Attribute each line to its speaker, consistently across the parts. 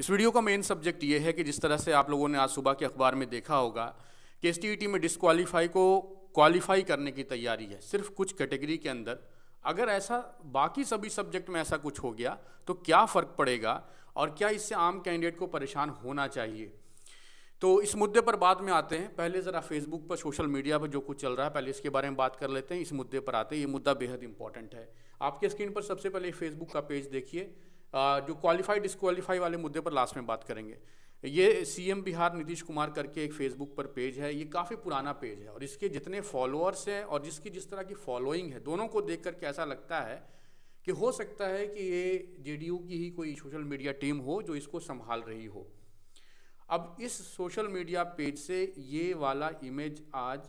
Speaker 1: इस वीडियो का main subject ये है कि जिस तरह से आप लोगों ने आज सुबह के अखबार में देखा होगा कि एस e में डिसक्वालीफाई को क्वालिफाई करने की तैयारी है सिर्फ कुछ कैटेगरी के अंदर अगर ऐसा बाकी सभी सब्जेक्ट में ऐसा कुछ हो गया तो क्या फ़र्क पड़ेगा और क्या इससे आम कैंडिडेट को परेशान होना चाहिए तो इस मुद्दे पर बाद में आते हैं पहले ज़रा फेसबुक पर सोशल मीडिया पर जो कुछ चल रहा है पहले इसके बारे में बात कर लेते हैं इस मुद्दे पर आते हैं ये मुद्दा बेहद इंपॉर्टेंट है आपके स्क्रीन पर सबसे पहले फेसबुक का पेज देखिए जो क्वालिफाइड डिसक्वालीफाई वाले मुद्दे पर लास्ट में बात करेंगे ये सीएम बिहार नीतीश कुमार करके एक फेसबुक पर पेज है ये काफ़ी पुराना पेज है और इसके जितने फॉलोअर्स हैं और जिसकी जिस तरह की फॉलोइंग है दोनों को देख करके ऐसा लगता है कि हो सकता है कि ये यू की ही कोई सोशल मीडिया टीम हो जो इसको संभाल रही हो अब इस सोशल मीडिया पेज से ये वाला इमेज आज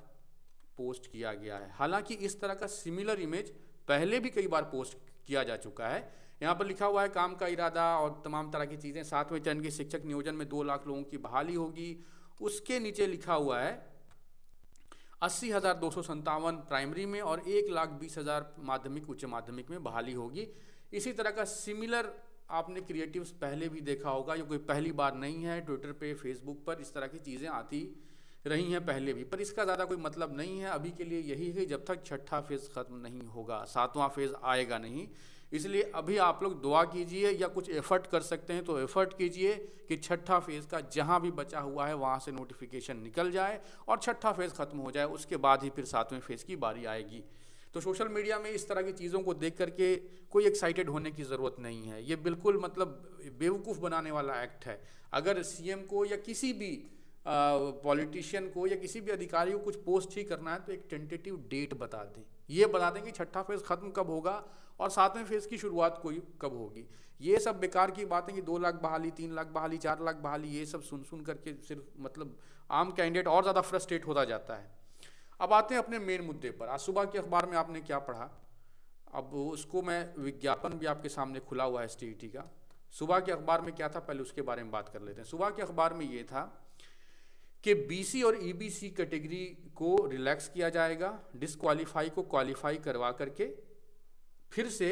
Speaker 1: पोस्ट किया गया है हालांकि इस तरह का सिमिलर इमेज पहले भी कई बार पोस्ट किया जा चुका है यहाँ पर लिखा हुआ है काम का इरादा और तमाम तरह की चीज़ें सातवें चरण के शिक्षक नियोजन में दो लाख लोगों की बहाली होगी उसके नीचे लिखा हुआ है अस्सी हज़ार दो सौ संतावन प्राइमरी में और एक लाख बीस हज़ार माध्यमिक उच्च माध्यमिक में बहाली होगी इसी तरह का सिमिलर आपने क्रिएटिव्स पहले भी देखा होगा ये कोई पहली बार नहीं है ट्विटर पे फेसबुक पर इस तरह की चीज़ें आती रही हैं पहले भी पर इसका ज़्यादा कोई मतलब नहीं है अभी के लिए यही है जब तक छठा फेज़ ख़त्म नहीं होगा सातवां फेज़ आएगा नहीं इसलिए अभी आप लोग दुआ कीजिए या कुछ एफर्ट कर सकते हैं तो एफर्ट कीजिए कि छठा फेज़ का जहाँ भी बचा हुआ है वहाँ से नोटिफिकेशन निकल जाए और छठा फेज़ ख़त्म हो जाए उसके बाद ही फिर सातवें फेज़ की बारी आएगी तो सोशल मीडिया में इस तरह की चीज़ों को देख करके कोई एक्साइटेड होने की ज़रूरत नहीं है ये बिल्कुल मतलब बेवकूफ़ बनाने वाला एक्ट है अगर सीएम को या किसी भी पॉलिटिशियन को या किसी भी अधिकारी को कुछ पोस्ट ही करना है तो एक टेंटेटिव डेट बता दें ये बता दें कि छठा फेज़ ख़त्म कब होगा और सातवें फेज़ की शुरुआत कोई कब होगी ये सब बेकार की बातें कि दो लाख बहाली तीन लाख बहाली चार लाख बहाली ये सब सुन सुन करके सिर्फ मतलब आम कैंडिडेट और ज़्यादा फ्रस्ट्रेट होता जाता है अब आते हैं अपने मेन मुद्दे पर आज सुबह के अखबार में आपने क्या पढ़ा अब उसको मैं विज्ञापन भी आपके सामने खुला हुआ है एस e का सुबह के अखबार में क्या था पहले उसके बारे में बात कर लेते हैं सुबह के अखबार में ये था कि बीसी और ईबीसी e कैटेगरी को रिलैक्स किया जाएगा डिसक्वालीफाई को क्वालिफाई करवा करके फिर से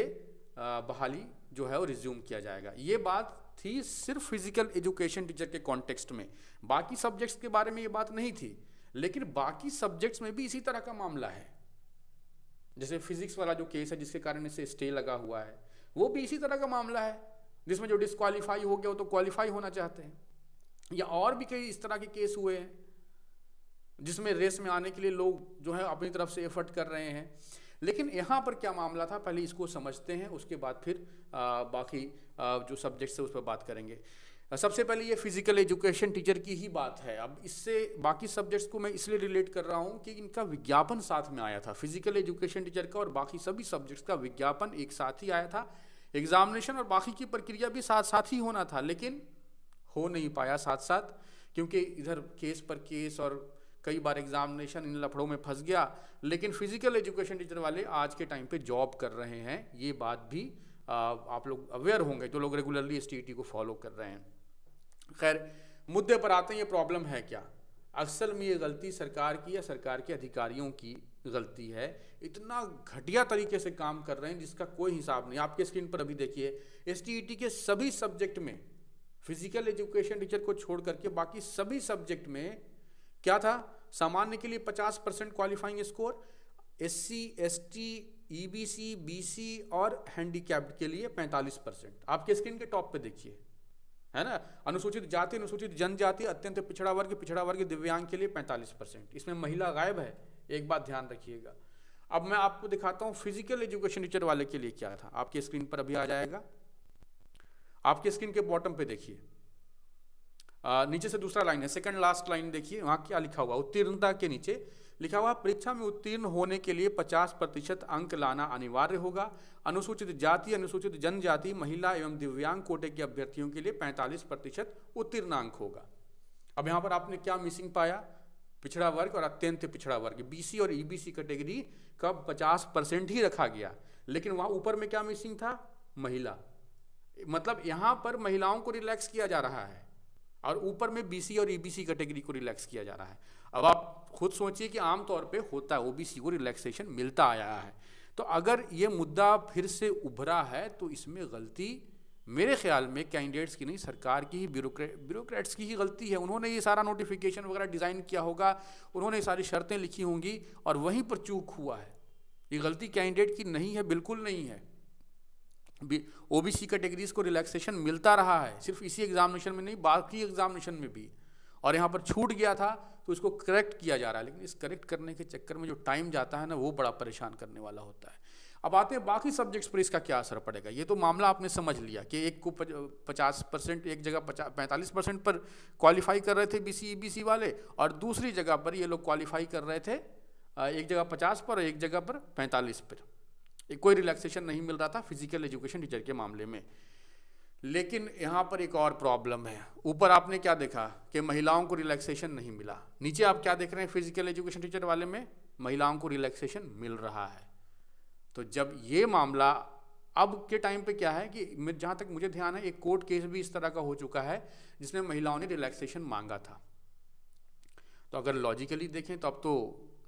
Speaker 1: बहाली जो है वो रिज्यूम किया जाएगा ये बात थी सिर्फ फिजिकल एजुकेशन टीचर के कॉन्टेक्स्ट में बाकी सब्जेक्ट्स के बारे में ये बात नहीं थी लेकिन बाकी सब्जेक्ट्स में भी इसी तरह का मामला है जैसे फिजिक्स वाला जो केस है जिसके कारण इसे स्टे लगा हुआ है वो भी इसी तरह का मामला है जिसमें जो डिसक्वालीफाई हो गया वो तो क्वालिफाई होना चाहते हैं या और भी कई इस तरह के केस हुए हैं जिसमें रेस में आने के लिए लोग जो है अपनी तरफ से एफर्ट कर रहे हैं लेकिन यहाँ पर क्या मामला था पहले इसको समझते हैं उसके बाद फिर आ, बाकी आ, जो सब्जेक्ट्स है उस पर बात करेंगे सबसे पहले ये फिजिकल एजुकेशन टीचर की ही बात है अब इससे बाकी सब्जेक्ट्स को मैं इसलिए रिलेट कर रहा हूँ कि इनका विज्ञापन साथ में आया था फिजिकल एजुकेशन टीचर का और बाकी सभी सब्जेक्ट्स का विज्ञापन एक साथ ही आया था एग्जामिनेशन और बाकी की प्रक्रिया भी साथ साथ ही होना था लेकिन हो नहीं पाया साथ साथ क्योंकि इधर केस पर केस और कई बार एग्जामिनेशन इन लफड़ों में फंस गया लेकिन फिजिकल एजुकेशन टीचर वाले आज के टाइम पे जॉब कर रहे हैं ये बात भी आ, आप लोग अवेयर होंगे जो लोग रेगुलरली एस e को फॉलो कर रहे हैं खैर मुद्दे पर आते हैं ये प्रॉब्लम है क्या असल में ये गलती सरकार की या सरकार के अधिकारियों की गलती है इतना घटिया तरीके से काम कर रहे हैं जिसका कोई हिसाब नहीं आपके स्क्रीन पर अभी देखिए एस e के सभी सब्जेक्ट में फिजिकल एजुकेशन टीचर को छोड़ करके बाकी सभी सब्जेक्ट में क्या था सामान्य के लिए 50 percent qualifying score S C S T E B C B C और हैंडीकैप्ड के लिए 45 परसेंट आपके स्क्रीन के टॉप पे देखिए है ना अनुसूचित जाति अनुसूचित जनजाति अत्यंत पिछड़ा वर्ग पिछड़ा वर्ग दिव्यांग के लिए पैंतालीस परसेंट इसमें महिला गायब है एक बात ध्यान रखिएगा अब मैं आपको दिखाता हूँ फिजिकल एजुकेशन टीचर वाले के लिए क्या था आपके स्क्रीन पर अभी आ जाएगा आपके स्क्रीन के बॉटम पे देखिए नीचे से दूसरा लाइन है सेकंड लास्ट लाइन देखिए वहाँ क्या लिखा हुआ उत्तीर्णता के नीचे लिखा हुआ परीक्षा में उत्तीर्ण होने के लिए 50 प्रतिशत अंक लाना अनिवार्य होगा अनुसूचित जाति अनुसूचित जनजाति महिला एवं दिव्यांग कोटे के अभ्यर्थियों के लिए 45 प्रतिशत उत्तीर्ण अंक होगा अब यहाँ पर आपने क्या मिसिंग पाया पिछड़ा वर्ग और अत्यंत पिछड़ा वर्ग बीसी और ईबीसी e कैटेगरी का 50 परसेंट ही रखा गया लेकिन वहाँ ऊपर में क्या मिसिंग था महिला मतलब यहाँ पर महिलाओं को रिलैक्स किया जा रहा है और ऊपर में बीसी और ईबीसी कैटेगरी को रिलैक्स किया जा रहा है अब आप खुद सोचिए कि आमतौर पे होता है ओबीसी को रिलैक्सेशन मिलता आया है तो अगर ये मुद्दा फिर से उभरा है तो इसमें गलती मेरे ख्याल में कैंडिडेट्स की नहीं सरकार की ही ब्यूरोक्रेट ब्यूरोक्रेट्स की ही गलती है उन्होंने ये सारा नोटिफिकेशन वगैरह डिज़ाइन किया होगा उन्होंने ये सारी शर्तें लिखी होंगी और वहीं पर चूक हुआ है ये गलती कैंडिडेट की नहीं है बिल्कुल नहीं है ओ बी सी कैटेगरीज को रिलैक्सेशन मिलता रहा है सिर्फ इसी एग्जामिनेशन में नहीं बाकी एग्जामिनेशन में भी और यहाँ पर छूट गया था तो इसको करेक्ट किया जा रहा है लेकिन इस करेक्ट करने के चक्कर में जो टाइम जाता है ना वो बड़ा परेशान करने वाला होता है अब आते हैं बाकी सब्जेक्ट्स पर इसका क्या असर पड़ेगा ये तो मामला आपने समझ लिया कि एक को पचास परसेंट एक जगह पचास पैंतालीस परसेंट पर क्वालिफाई कर रहे थे बी सी e वाले और दूसरी जगह पर ये लोग क्वालिफाई कर रहे थे एक जगह पचास पर और एक जगह पर पैंतालीस पर कोई रिलैक्सेशन नहीं मिल रहा था फिजिकल एजुकेशन टीचर के मामले में लेकिन यहाँ पर एक और प्रॉब्लम है ऊपर आपने क्या देखा कि महिलाओं को रिलैक्सेशन नहीं मिला नीचे आप क्या देख रहे हैं फिजिकल एजुकेशन टीचर वाले में महिलाओं को रिलैक्सेशन मिल रहा है तो जब ये मामला अब के टाइम पे क्या है कि जहाँ तक मुझे ध्यान है एक कोर्ट केस भी इस तरह का हो चुका है जिसमें महिलाओं ने रिलैक्सेशन मांगा था तो अगर लॉजिकली देखें तो अब तो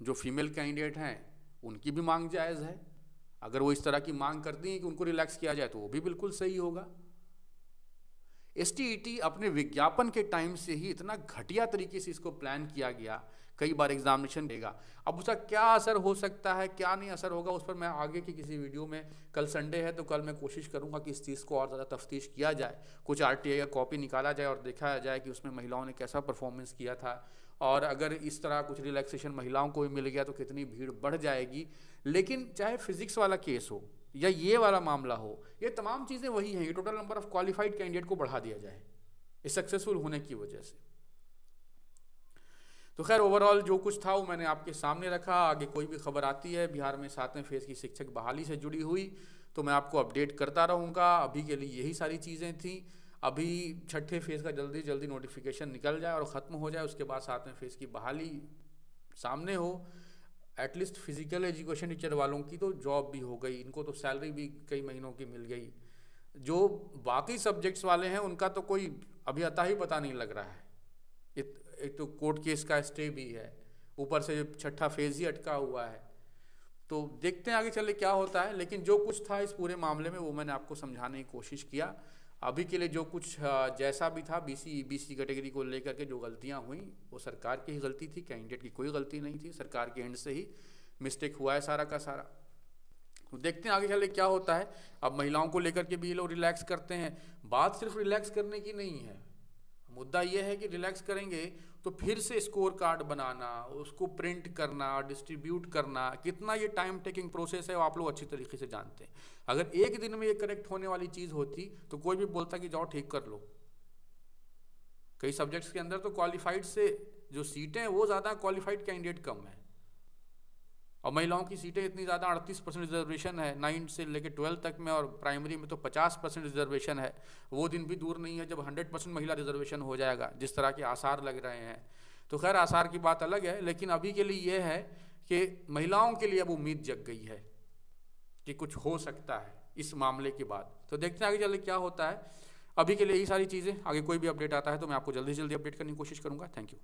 Speaker 1: जो फीमेल कैंडिडेट हैं उनकी भी मांग जायज़ है अगर वो इस तरह की मांग करती हैं कि उनको रिलैक्स किया जाए तो वो भी बिल्कुल सही होगा एस e अपने विज्ञापन के टाइम से ही इतना घटिया तरीके से इसको प्लान किया गया कई बार एग्जामिनेशन देगा अब उसका क्या असर हो सकता है क्या नहीं असर होगा उस पर मैं आगे की किसी वीडियो में कल संडे है तो कल मैं कोशिश करूंगा कि इस चीज़ को और ज़्यादा तफ्तीश किया जाए कुछ आर का कॉपी निकाला जाए और देखा जाए कि उसमें महिलाओं ने कैसा परफॉर्मेंस किया था और अगर इस तरह कुछ रिलैक्सेशन महिलाओं को भी मिल गया तो कितनी भीड़ बढ़ जाएगी लेकिन चाहे फिजिक्स वाला केस हो या ये वाला मामला हो ये तमाम चीज़ें वही हैं ये total number of qualified candidate को बढ़ा दिया जाए इस सक्सेसफुल होने की वजह से तो खैर ओवरऑल जो कुछ था वो मैंने आपके सामने रखा आगे कोई भी खबर आती है बिहार में सातवें फेज़ की शिक्षक बहाली से जुड़ी हुई तो मैं आपको अपडेट करता रहूँगा अभी के लिए यही सारी चीज़ें थी अभी छठे फेज़ का जल्दी जल्दी नोटिफिकेशन निकल जाए और ख़त्म हो जाए उसके बाद सातवें फेज़ की बहाली सामने हो एटलीस्ट फिजिकल एजुकेशन टीचर वालों की तो जॉब भी हो गई इनको तो सैलरी भी कई महीनों की मिल गई जो बाकी सब्जेक्ट्स वाले हैं उनका तो कोई अभी अता ही पता नहीं लग रहा है एक, एक तो कोर्ट केस का स्टे भी है ऊपर से छठा फेज ही अटका हुआ है तो देखते हैं आगे चले क्या होता है लेकिन जो कुछ था इस पूरे मामले में वो मैंने आपको समझाने की कोशिश किया अभी के लिए जो कुछ जैसा भी था बीसी बीसी कैटेगरी को लेकर के जो गलतियां हुई वो सरकार की ही गलती थी कैंडिडेट की कोई गलती नहीं थी सरकार के एंड से ही मिस्टेक हुआ है सारा का सारा तो देखते हैं आगे चले क्या होता है अब महिलाओं को लेकर के भी ये लोग रिलैक्स करते हैं बात सिर्फ रिलैक्स करने की नहीं है मुद्दा यह है कि रिलैक्स करेंगे तो फिर से स्कोर कार्ड बनाना उसको प्रिंट करना डिस्ट्रीब्यूट करना कितना ये टाइम टेकिंग प्रोसेस है वो आप लोग अच्छी तरीके से जानते हैं अगर एक दिन में ये करेक्ट होने वाली चीज़ होती तो कोई भी बोलता कि जाओ ठीक कर लो कई सब्जेक्ट्स के अंदर तो क्वालिफाइड से जो सीटें हैं वो ज़्यादा क्वालिफाइड कैंडिडेट कम है और महिलाओं की सीटें इतनी ज़्यादा अड़तीस परसेंट रिजर्वेशन है नाइन्थ से लेकर ट्वेल्थ तक में और प्राइमरी में तो पचास परसेंट रिजर्वेशन है वो दिन भी दूर नहीं है जब हंड्रेड परसेंट महिला रिजर्वेशन हो जाएगा जिस तरह के आसार लग रहे हैं तो खैर आसार की बात अलग है लेकिन अभी के लिए यह है कि महिलाओं के लिए अब उम्मीद जग गई है कि कुछ हो सकता है इस मामले के बाद तो देखते हैं आगे चल क्या होता है अभी के लिए यही सारी चीज़ें आगे कोई भी अपडेट आता है तो मैं आपको जल्दी से जल्दी अपडेट करने की कोशिश करूँगा थैंक यू